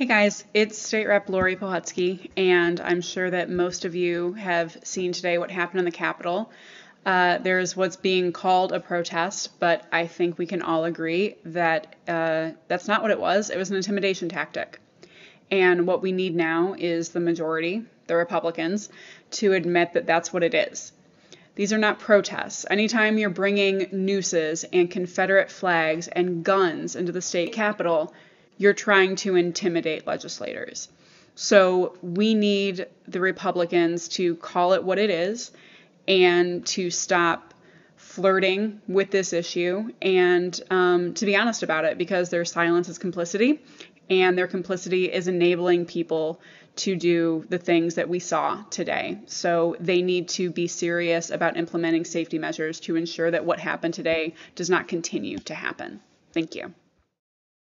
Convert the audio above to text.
Hey guys, it's State Rep Lori Pohutsky, and I'm sure that most of you have seen today what happened in the Capitol. Uh, there's what's being called a protest, but I think we can all agree that uh, that's not what it was. It was an intimidation tactic. And what we need now is the majority, the Republicans, to admit that that's what it is. These are not protests. Anytime you're bringing nooses and Confederate flags and guns into the state capitol, you're trying to intimidate legislators. So we need the Republicans to call it what it is and to stop flirting with this issue and um, to be honest about it because their silence is complicity and their complicity is enabling people to do the things that we saw today. So they need to be serious about implementing safety measures to ensure that what happened today does not continue to happen. Thank you.